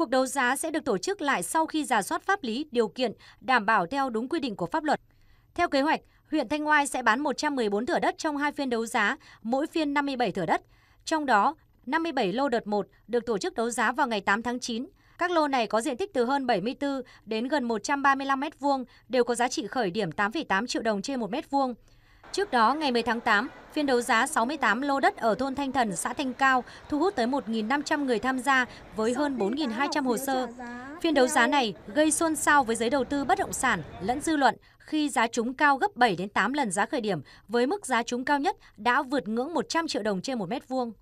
Cuộc đấu giá sẽ được tổ chức lại sau khi giả soát pháp lý, điều kiện, đảm bảo theo đúng quy định của pháp luật. Theo kế hoạch, huyện Thanh Oai sẽ bán 114 thửa đất trong hai phiên đấu giá, mỗi phiên 57 thửa đất. Trong đó, 57 lô đợt 1 được tổ chức đấu giá vào ngày 8 tháng 9. Các lô này có diện tích từ hơn 74 đến gần 135 m2, đều có giá trị khởi điểm 8,8 triệu đồng trên 1 m2. Trước đó, ngày 10 tháng 8, Phiên đấu giá 68 lô đất ở thôn Thanh Thần, xã Thanh Cao thu hút tới 1.500 người tham gia với hơn 4.200 hồ sơ. Phiên đấu giá này gây xôn xao với giới đầu tư bất động sản lẫn dư luận khi giá trúng cao gấp 7 đến 8 lần giá khởi điểm với mức giá trúng cao nhất đã vượt ngưỡng 100 triệu đồng trên một mét vuông.